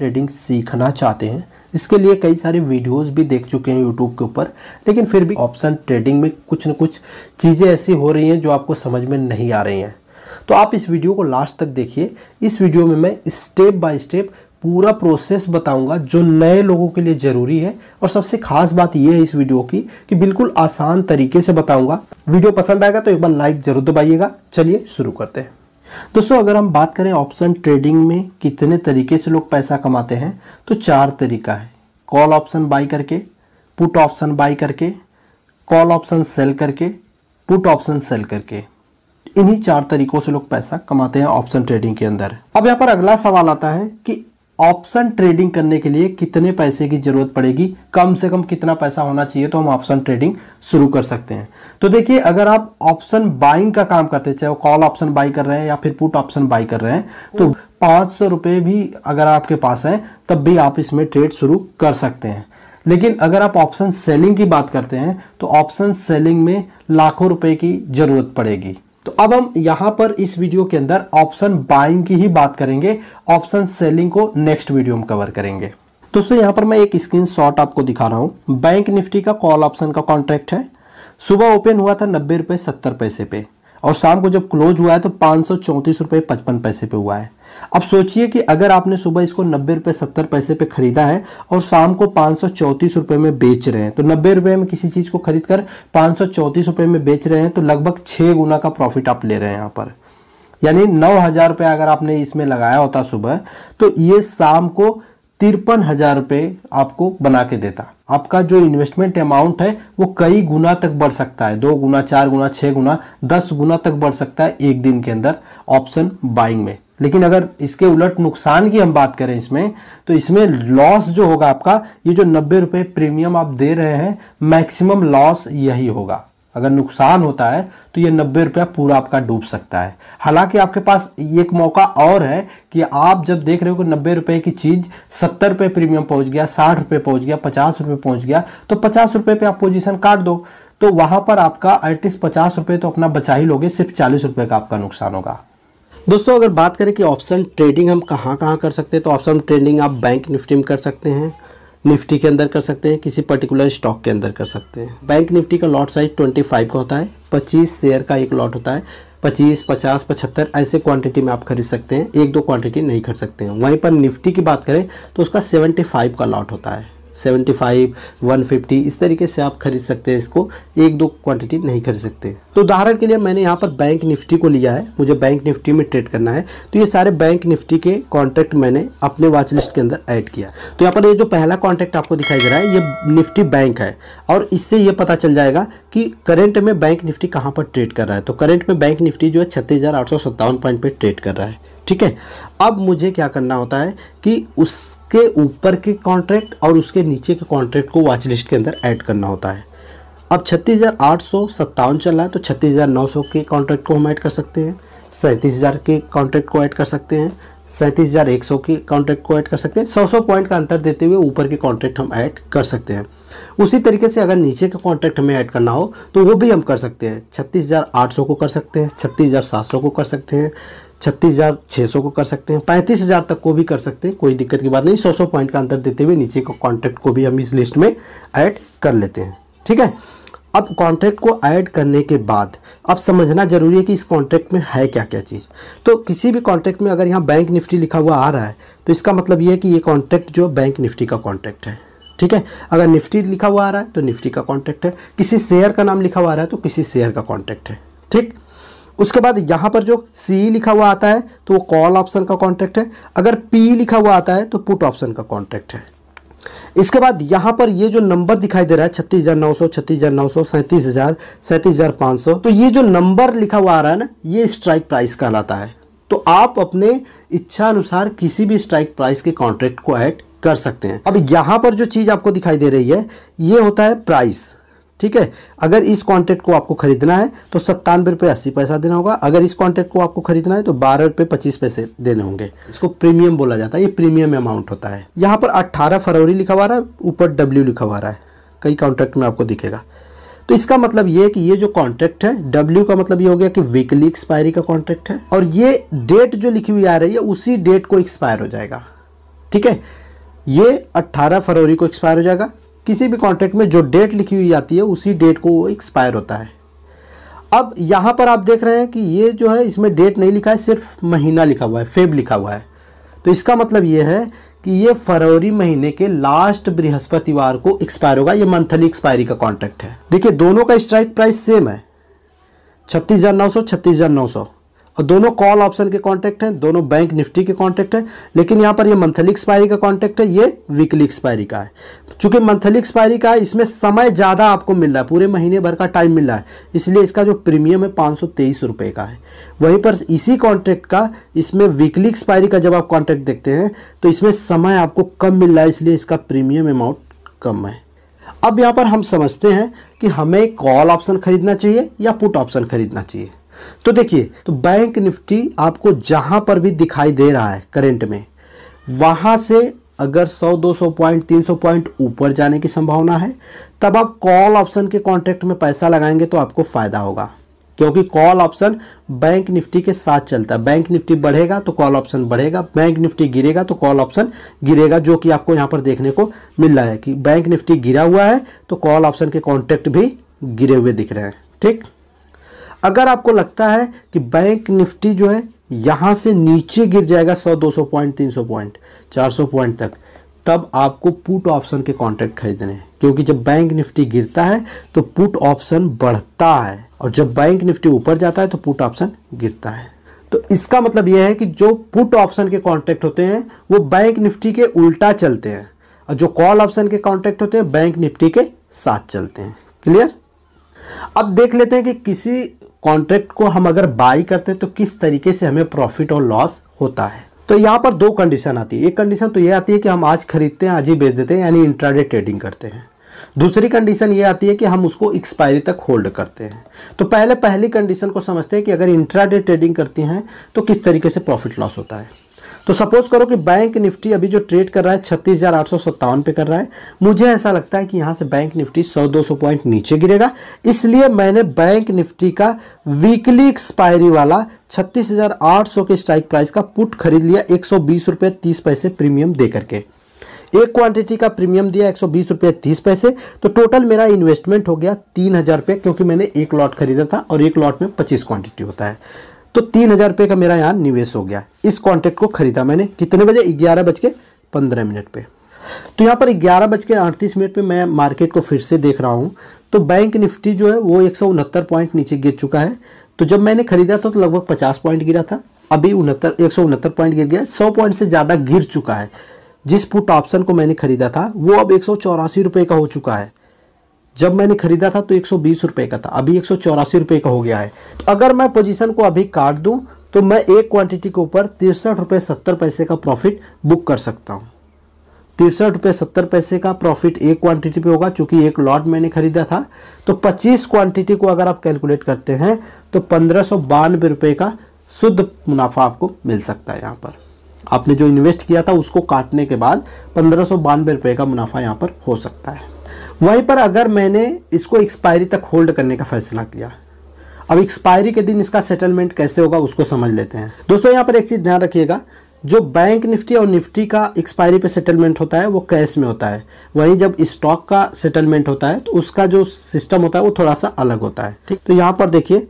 Trading सीखना चाहते हैं इसके लिए कई सारे वीडियोस भी देख चुके हैं यूट्यूब के ऊपर लेकिन फिर भी ऑप्शन ट्रेडिंग में कुछ न कुछ चीज़ें ऐसी हो रही हैं जो आपको समझ में नहीं आ रही हैं तो आप इस वीडियो को लास्ट तक देखिए इस वीडियो में मैं स्टेप बाय स्टेप पूरा प्रोसेस बताऊंगा जो नए लोगों के लिए ज़रूरी है और सबसे खास बात यह है इस वीडियो की कि बिल्कुल आसान तरीके से बताऊंगा वीडियो पसंद आएगा तो एक बार लाइक ज़रूर दबाइएगा चलिए शुरू करते हैं दोस्तों अगर हम बात करें ऑप्शन ट्रेडिंग में कितने तरीके से लोग पैसा कमाते हैं तो चार तरीका है कॉल ऑप्शन बाई करके पुट ऑप्शन बाई करके कॉल ऑप्शन सेल करके पुट ऑप्शन सेल करके इन्हीं चार तरीकों से लोग पैसा कमाते हैं ऑप्शन ट्रेडिंग के अंदर अब यहाँ पर अगला सवाल आता है कि ऑप्शन ट्रेडिंग करने के लिए कितने पैसे की ज़रूरत पड़ेगी कम से कम कितना पैसा होना चाहिए तो हम ऑप्शन ट्रेडिंग शुरू कर सकते हैं तो देखिए अगर आप ऑप्शन बाइंग का काम करते चाहे वो कॉल ऑप्शन बाई कर रहे हैं या फिर पुट ऑप्शन बाई कर रहे हैं तो हम्म। पाँच सौ रुपये भी अगर आपके पास हैं तब भी आप इसमें ट्रेड शुरू कर सकते हैं लेकिन अगर आप ऑप्शन सेलिंग की बात करते हैं तो ऑप्शन सेलिंग में लाखों रुपए की ज़रूरत पड़ेगी तो अब हम यहां पर इस वीडियो के अंदर ऑप्शन बाइंग की ही बात करेंगे ऑप्शन सेलिंग को नेक्स्ट वीडियो में कवर करेंगे दोस्तों यहां पर मैं एक स्क्रीन शॉट आपको दिखा रहा हूं बैंक निफ्टी का कॉल ऑप्शन का कॉन्ट्रैक्ट है सुबह ओपन हुआ था नब्बे रुपए सत्तर पैसे पे और शाम को जब क्लोज हुआ है तो पाँच सौ चौंतीस रुपये पचपन पैसे पे हुआ है अब सोचिए कि अगर आपने सुबह इसको नब्बे रुपये सत्तर पैसे पे ख़रीदा है और शाम को पाँच सौ चौंतीस रुपये में बेच रहे हैं तो नब्बे रुपये में किसी चीज़ को खरीद कर पाँच सौ चौंतीस रुपये में बेच रहे हैं तो लगभग छः गुना का प्रॉफिट आप ले रहे हैं यहाँ पर यानी नौ हज़ार रुपये अगर आपने इसमें लगाया होता सुबह तो ये शाम को तिरपन हज़ार रुपये आपको बना के देता आपका जो इन्वेस्टमेंट अमाउंट है वो कई गुना तक बढ़ सकता है दो गुना चार गुना छः गुना दस गुना तक बढ़ सकता है एक दिन के अंदर ऑप्शन बाइंग में लेकिन अगर इसके उलट नुकसान की हम बात करें इसमें तो इसमें लॉस जो होगा आपका ये जो नब्बे रुपये प्रीमियम आप दे रहे हैं मैक्सिमम लॉस यही होगा अगर नुकसान होता है तो ये नब्बे रुपया पूरा आपका डूब सकता है हालांकि आपके पास एक मौका और है कि आप जब देख रहे हो कि नब्बे रुपये की चीज़ सत्तर रुपये प्रीमियम पहुंच गया साठ रुपये पहुंच गया पचास रुपये पहुंच गया तो पचास रुपये पर आप पोजीशन काट दो तो वहाँ पर आपका एटलीस्ट पचास रुपये तो अपना बचा ही लोगे सिर्फ चालीस रुपये का आपका नुकसान होगा दोस्तों अगर बात करें कि ऑप्शन ट्रेडिंग हम कहाँ कहाँ कर सकते हैं तो ऑप्शन ट्रेडिंग आप बैंक निफ्टी में कर सकते हैं निफ्टी के अंदर कर सकते हैं किसी पर्टिकुलर स्टॉक के अंदर कर सकते हैं बैंक निफ्टी का लॉट साइज 25 का होता है 25 शेयर का एक लॉट होता है 25, 50, 75 ऐसे क्वांटिटी में आप खरीद सकते हैं एक दो क्वांटिटी नहीं खरीद सकते हैं वहीं पर निफ्टी की बात करें तो उसका 75 का लॉट होता है सेवेंटी फाइव वन फिफ्टी इस तरीके से आप खरीद सकते हैं इसको एक दो क्वांटिटी नहीं खरीद सकते तो उदाहरण के लिए मैंने यहाँ पर बैंक निफ्टी को लिया है मुझे बैंक निफ्टी में ट्रेड करना है तो ये सारे बैंक निफ्टी के कॉन्ट्रैक्ट मैंने अपने वॉच लिस्ट के अंदर ऐड किया तो यहाँ पर ये जो पहला कॉन्ट्रैक्ट आपको दिखाई दे रहा है ये निफ्टी बैंक है और इससे ये पता चल जाएगा कि करेंट में बैंक निफ्टी कहाँ पर ट्रेड कर रहा है तो करंट में बैंक निफ्टी जो है छत्तीस पॉइंट पर ट्रेड कर रहा है ठीक है अब मुझे क्या करना होता है कि उसके ऊपर के कॉन्ट्रैक्ट और उसके नीचे के कॉन्ट्रैक्ट को वाच लिस्ट के अंदर ऐड करना होता है अब छत्तीस हज़ार आठ सौ सत्तावन चल रहा है तो छत्तीस हज़ार नौ सौ के कॉन्ट्रैक्ट को हम ऐड कर सकते हैं सैंतीस हज़ार के कॉन्ट्रैक्ट को ऐड कर सकते हैं सैंतीस हज़ार एक सौ के कॉन्ट्रैक्ट को ऐड कर सकते हैं सौ सौ पॉइंट का अंतर देते हुए ऊपर के कॉन्ट्रैक्ट हम ऐड कर सकते हैं उसी तरीके से अगर नीचे का कॉन्ट्रैक्ट हमें ऐड करना हो तो वो भी हम कर सकते हैं छत्तीस हज़ार आठ सौ को कर सकते हैं छत्तीस हज़ार सात सौ को कर सकते हैं छत्तीस हज़ार छः सौ को कर सकते हैं पैंतीस हज़ार तक को भी कर सकते हैं कोई दिक्कत की बात नहीं सौ सौ पॉइंट का अंतर देते हुए नीचे का कॉन्ट्रैक्ट को भी हम इस लिस्ट में ऐड कर लेते हैं ठीक है अब कॉन्ट्रैक्ट को ऐड करने के बाद अब समझना जरूरी है कि इस कॉन्ट्रैक्ट में है क्या क्या चीज़ तो किसी भी कॉन्ट्रैक्ट में अगर यहाँ बैंक निफ्टी लिखा हुआ आ रहा है तो इसका मतलब यह है कि ये कॉन्ट्रैक्ट जो बैंक निफ्टी का कॉन्ट्रैक्ट है ठीक है अगर निफ्टी लिखा हुआ आ रहा है तो निफ्टी का कॉन्ट्रैक्ट है किसी शेयर का नाम लिखा हुआ आ रहा है तो किसी शेयर का कॉन्ट्रैक्ट है ठीक उसके बाद यहाँ पर जो सी लिखा हुआ आता है तो वो कॉल ऑप्शन का कॉन्ट्रैक्ट है अगर पी लिखा हुआ आता है तो पुट ऑप्शन का कॉन्ट्रैक्ट है इसके बाद यहाँ पर ये जो नंबर दिखाई दे रहा है छत्तीस हज़ार नौ सौ छत्तीस हज़ार नौ सौ सैंतीस हज़ार सैंतीस हज़ार पाँच सौ तो ये जो नंबर लिखा हुआ आ रहा है ना ये स्ट्राइक प्राइस कहलाता है तो आप अपने इच्छा अनुसार किसी भी स्ट्राइक प्राइस के कॉन्ट्रैक्ट को ऐड कर सकते हैं अब यहाँ पर जो चीज़ आपको दिखाई दे रही है ये होता है प्राइस ठीक है अगर इस कॉन्ट्रैक्ट को आपको खरीदना है तो सत्तानवे रुपये अस्सी पैसा देना होगा अगर इस कॉन्ट्रैक्ट को आपको खरीदना है तो बारह रुपये पच्चीस पैसे देने होंगे इसको प्रीमियम बोला जाता है ये प्रीमियम अमाउंट होता है यहाँ पर अट्ठारह फरवरी लिखा हुआ रहा है ऊपर डब्ल्यू लिखा हुआ रहा है कई कॉन्ट्रैक्ट में आपको दिखेगा तो इसका मतलब ये है कि ये जो कॉन्ट्रैक्ट है डब्ल्यू का मतलब ये हो गया कि वीकली एक्सपायरी का कॉन्ट्रैक्ट है और ये डेट जो लिखी हुई आ रही है उसी डेट को एक्सपायर हो जाएगा ठीक है ये 18 फरवरी को एक्सपायर हो जाएगा किसी भी कॉन्ट्रैक्ट में जो डेट लिखी हुई आती है उसी डेट को वो एक्सपायर होता है अब यहाँ पर आप देख रहे हैं कि ये जो है इसमें डेट नहीं लिखा है सिर्फ महीना लिखा हुआ है फेब लिखा हुआ है तो इसका मतलब ये है कि ये फरवरी महीने के लास्ट बृहस्पतिवार को एक्सपायर होगा ये मंथली एक्सपायरी का कॉन्ट्रैक्ट है देखिए दोनों का स्ट्राइक प्राइस सेम है छत्तीस हज़ार नौ सौ छत्तीस हज़ार नौ सौ और दोनों कॉल ऑप्शन के कॉन्ट्रैक्ट हैं दोनों बैंक निफ्टी के कॉन्ट्रैक्ट हैं लेकिन यहाँ पर ये मंथली एक्सपायरी का कॉन्ट्रैक्ट है ये वीकली एक्सपायरी का है चूंकि मंथली एक्सपायरी का है इसमें समय ज़्यादा आपको मिल रहा है पूरे महीने भर का टाइम मिल रहा है इसलिए इसका जो प्रीमियम है पाँच सौ तेईस रुपये का है वहीं पर इसी कॉन्ट्रैक्ट का इसमें वीकली एक्सपायरी का जब आप कॉन्ट्रैक्ट देखते हैं तो इसमें समय आपको कम मिल रहा है इसलिए इसका प्रीमियम अमाउंट कम है अब यहाँ पर हम समझते हैं कि हमें कॉल ऑप्शन खरीदना चाहिए या पुट ऑप्शन खरीदना चाहिए तो देखिए तो बैंक निफ्टी आपको जहां पर भी दिखाई दे रहा है करेंट में वहां से अगर 100 200 पॉइंट 300 पॉइंट ऊपर जाने की संभावना है तब आप कॉल ऑप्शन के कॉन्ट्रैक्ट में पैसा लगाएंगे तो आपको फ़ायदा होगा क्योंकि कॉल ऑप्शन बैंक निफ्टी के साथ चलता है बैंक निफ्टी बढ़ेगा तो कॉल ऑप्शन बढ़ेगा बैंक निफ्टी गिरेगा तो कॉल ऑप्शन गिरेगा जो कि आपको यहां पर देखने को मिल रहा है कि बैंक निफ्टी गिरा हुआ है तो कॉल ऑप्शन के कॉन्ट्रैक्ट भी गिरे हुए दिख रहे हैं ठीक अगर आपको लगता है कि बैंक निफ्टी जो है यहाँ से नीचे गिर जाएगा 100 200 पॉइंट 300 पॉइंट 400 पॉइंट तक तब आपको पुट ऑप्शन के कॉन्ट्रैक्ट खरीदने हैं क्योंकि जब बैंक निफ्टी गिरता है तो पुट ऑप्शन बढ़ता है और जब बैंक निफ्टी ऊपर जाता है तो पुट ऑप्शन गिरता है तो इसका मतलब यह है कि जो पुट ऑप्शन के कॉन्ट्रैक्ट होते हैं वो बैंक निफ्टी के उल्टा चलते हैं और जो कॉल ऑप्शन के कॉन्ट्रैक्ट होते हैं बैंक निफ्टी के साथ चलते हैं क्लियर अब देख लेते हैं कि किसी कॉन्ट्रैक्ट को हम अगर बाई करते हैं तो किस तरीके से हमें प्रॉफिट और लॉस होता है तो यहाँ पर दो कंडीशन आती है एक कंडीशन तो ये आती है कि हम आज खरीदते हैं आज ही बेच देते हैं यानी इंट्राडे ट्रेडिंग करते हैं दूसरी कंडीशन ये आती है कि हम उसको एक्सपायरी तक होल्ड करते हैं तो पहले पहली कंडीशन को समझते हैं कि अगर इंट्राडे ट्रेडिंग करती हैं तो किस तरीके से प्रॉफिट लॉस होता है तो सपोज करो कि बैंक निफ्टी अभी जो ट्रेड कर रहा है छत्तीस हज़ार आठ सौ सत्तावन पे कर रहा है मुझे ऐसा लगता है कि यहाँ से बैंक निफ्टी सौ दो सौ पॉइंट नीचे गिरेगा इसलिए मैंने बैंक निफ्टी का वीकली एक्सपायरी वाला छत्तीस हज़ार आठ सौ के स्ट्राइक प्राइस का पुट खरीद लिया एक सौ बीस रुपये तीस पैसे प्रीमियम दे करके एक क्वांटिटी का प्रीमियम दिया एक सौ बीस रुपये तीस पैसे तो टोटल मेरा इन्वेस्टमेंट हो गया तीन हज़ार रुपये क्योंकि मैंने एक लॉट खरीदा था और एक लॉट में पच्चीस क्वांटिटी होता है तो तीन हज़ार रुपये का मेरा यहाँ निवेश हो गया इस कॉन्ट्रैक्ट को खरीदा मैंने कितने बजे ग्यारह बज के पंद्रह मिनट पर तो यहाँ पर ग्यारह बज के अड़तीस मिनट पर मैं मार्केट को फिर से देख रहा हूँ तो बैंक निफ्टी जो है वो एक पॉइंट नीचे गिर चुका है तो जब मैंने खरीदा था तो लगभग पचास पॉइंट गिरा था अभी उनहत्तर एक सौ उनहत्तर पॉइंट गिर गया सौ पॉइंट से ज़्यादा गिर चुका है जिस पुट ऑप्शन को मैंने खरीदा था वो अब एक सौ चौरासी रुपये का हो चुका है जब मैंने खरीदा था तो एक सौ का था अभी एक सौ का हो गया है तो अगर मैं पोजिशन को अभी काट दूँ तो मैं एक क्वांटिटी के ऊपर तिरसठ रुपये सत्तर पैसे का प्रॉफिट बुक कर सकता हूँ तिरसठ रुपये सत्तर पैसे का प्रॉफिट एक क्वांटिटी पे होगा चूंकि एक लॉट मैंने खरीदा था तो 25 क्वांटिटी को अगर आप कैलकुलेट करते हैं तो पंद्रह सौ बानवे रुपये का शुद्ध मुनाफा आपको मिल सकता है यहाँ पर आपने जो इन्वेस्ट किया था उसको काटने के बाद पंद्रह सौ रुपये का मुनाफा यहाँ पर हो सकता है वहीं पर अगर मैंने इसको एक्सपायरी तक होल्ड करने का फैसला किया अब एक्सपायरी के दिन इसका सेटलमेंट कैसे होगा उसको समझ लेते हैं दोस्तों यहाँ पर एक चीज़ ध्यान रखिएगा जो बैंक निफ्टी और निफ्टी का एक्सपायरी पे सेटलमेंट होता है वो कैश में होता है वहीं जब स्टॉक का सेटलमेंट होता है तो उसका जो सिस्टम होता है वो थोड़ा सा अलग होता है ठीक तो यहाँ पर देखिए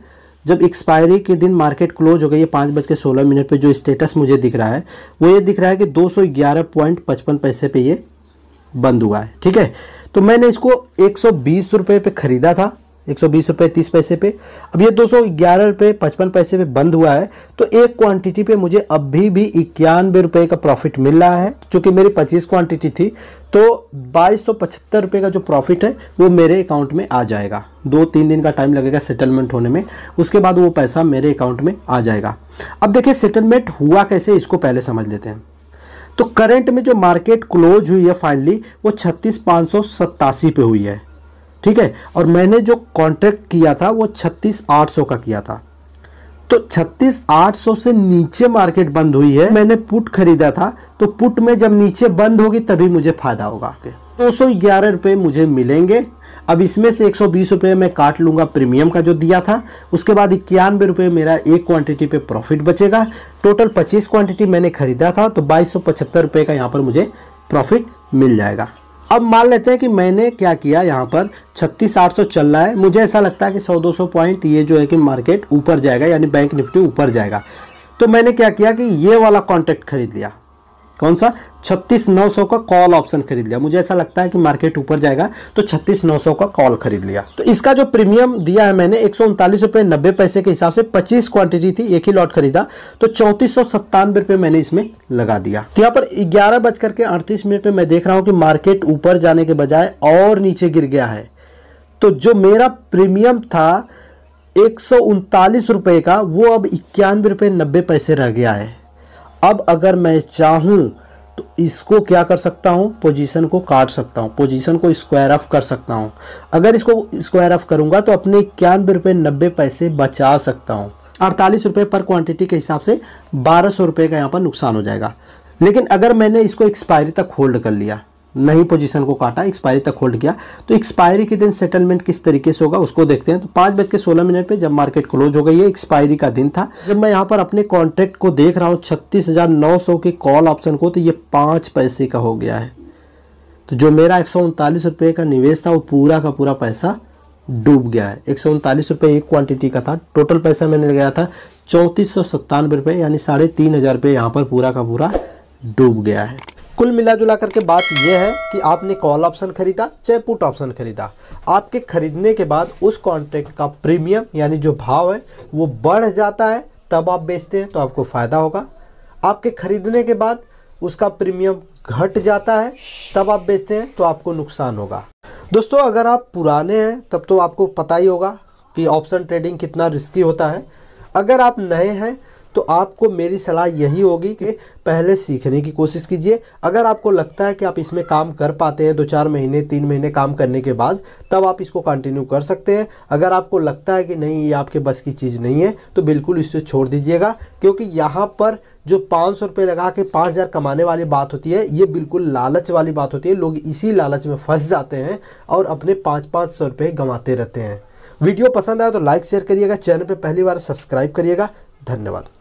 जब एक्सपायरी के दिन मार्केट क्लोज हो गई है पाँच बज के सोलह मिनट पर जो स्टेटस मुझे दिख रहा है वो ये दिख रहा है कि दो सौ ग्यारह पॉइंट पचपन पैसे पे ये बंद हुआ है ठीक है तो मैंने इसको एक सौ पे ख़रीदा था एक सौ बीस रुपये तीस पैसे पे अब ये दो सौ ग्यारह रुपये पचपन पैसे पे बंद हुआ है तो एक क्वांटिटी पे मुझे अभी भी इक्यानवे रुपये का प्रॉफिट मिल रहा है क्योंकि मेरी पच्चीस क्वांटिटी थी तो बाईस सौ पचहत्तर रुपये का जो प्रॉफिट है वो मेरे अकाउंट में आ जाएगा दो तीन दिन का टाइम लगेगा सेटलमेंट होने में उसके बाद वो पैसा मेरे अकाउंट में आ जाएगा अब देखिए सेटलमेंट हुआ कैसे इसको पहले समझ लेते हैं तो करंट में जो मार्केट क्लोज हुई है फाइनली वो छत्तीस पाँच सौ पे हुई है ठीक है और मैंने जो कॉन्ट्रैक्ट किया था वो छत्तीस आठ सौ का किया था तो छत्तीस आठ सौ से नीचे मार्केट बंद हुई है मैंने पुट खरीदा था तो पुट में जब नीचे बंद होगी तभी मुझे फायदा होगा दो सौ ग्यारह रुपये मुझे मिलेंगे अब इसमें से एक सौ मैं काट लूँगा प्रीमियम का जो दिया था उसके बाद इक्यानवे रुपये मेरा एक क्वांटिटी पे प्रॉफिट बचेगा टोटल 25 क्वांटिटी मैंने ख़रीदा था तो बाईस रुपये का यहाँ पर मुझे प्रॉफिट मिल जाएगा अब मान लेते हैं कि मैंने क्या किया यहाँ पर छत्तीस आठ सौ चल रहा है मुझे ऐसा लगता है कि सौ दो सौ पॉइंट ये जो है कि मार्केट ऊपर जाएगा यानी बैंक निफ्टी ऊपर जाएगा तो मैंने क्या किया कि ये वाला कॉन्ट्रैक्ट खरीद लिया कौन सा छत्तीस नौ सौ का कॉल ऑप्शन खरीद लिया मुझे ऐसा लगता है कि मार्केट ऊपर जाएगा तो छत्तीस नौ सौ का कॉल खरीद लिया तो इसका जो प्रीमियम दिया है मैंने एक सौ उनतालीस रुपये नब्बे पैसे के हिसाब से पच्चीस क्वांटिटी थी एक ही लॉट खरीदा तो चौंतीस सौ सत्तानवे रुपये मैंने इसमें लगा दिया तो यहाँ पर ग्यारह बज करके अड़तीस मिनट पर मैं देख रहा हूँ कि मार्केट ऊपर जाने के बजाय और नीचे गिर गया है तो जो मेरा प्रीमियम था एक सौ उनतालीस रुपये का वो अब इक्यानवे रुपये नब्बे पैसे रह गया है अब अगर मैं चाहूँ तो इसको क्या कर सकता हूँ पोजीशन को काट सकता हूँ पोजीशन को स्क्वायर ऑफ कर सकता हूँ अगर इसको स्क्वायर ऑफ करूँगा तो अपने इक्यानवे रुपये नब्बे पैसे बचा सकता हूँ अड़तालीस रुपये पर क्वांटिटी के हिसाब से बारह सौ रुपये का यहाँ पर नुकसान हो जाएगा लेकिन अगर मैंने इसको एक्सपायरी तक होल्ड कर लिया नहीं पोजीशन को काटा एक्सपायरी तक होल्ड किया तो एक्सपायरी के दिन सेटलमेंट किस तरीके से होगा उसको देखते हैं तो पाँच बज के सोलह मिनट पर जब मार्केट क्लोज हो गई है एक्सपायरी का दिन था जब मैं यहाँ पर अपने कॉन्ट्रैक्ट को देख रहा हूँ छत्तीस हज़ार नौ सौ के कॉल ऑप्शन को तो ये पाँच पैसे का हो गया है तो जो मेरा एक सौ रुपये का निवेश था वो पूरा का पूरा पैसा डूब गया है एक सौ उनतालीस रुपये एक क्वांटिटी का था टोटल पैसा मैंने लगाया था चौंतीस सौ सत्तानवे रुपये यानी साढ़े तीन हज़ार रुपये यहाँ पर पूरा का पूरा डूब गया है कुल मिला जुला करके बात यह है कि आपने कॉल ऑप्शन खरीदा चाहे पुट ऑप्शन खरीदा आपके खरीदने के बाद उस कॉन्ट्रैक्ट का प्रीमियम यानी जो भाव है वो बढ़ जाता है तब आप बेचते हैं तो आपको फ़ायदा होगा आपके खरीदने के बाद उसका प्रीमियम घट जाता है तब आप बेचते हैं तो आपको नुकसान होगा दोस्तों अगर आप पुराने हैं तब तो आपको पता ही होगा कि ऑप्शन ट्रेडिंग कितना रिस्की होता है अगर आप नए हैं तो आपको मेरी सलाह यही होगी कि पहले सीखने की कोशिश कीजिए अगर आपको लगता है कि आप इसमें काम कर पाते हैं दो चार महीने तीन महीने काम करने के बाद तब आप इसको कंटिन्यू कर सकते हैं अगर आपको लगता है कि नहीं ये आपके बस की चीज़ नहीं है तो बिल्कुल इससे छोड़ दीजिएगा क्योंकि यहाँ पर जो पाँच सौ रुपये लगा के पाँच हज़ार कमाने वाली बात होती है ये बिल्कुल लालच वाली बात होती है लोग इसी लालच में फंस जाते हैं और अपने पाँच पाँच सौ रुपये गंवाते रहते हैं वीडियो पसंद आया तो लाइक शेयर करिएगा चैनल पर पहली बार सब्सक्राइब करिएगा धन्यवाद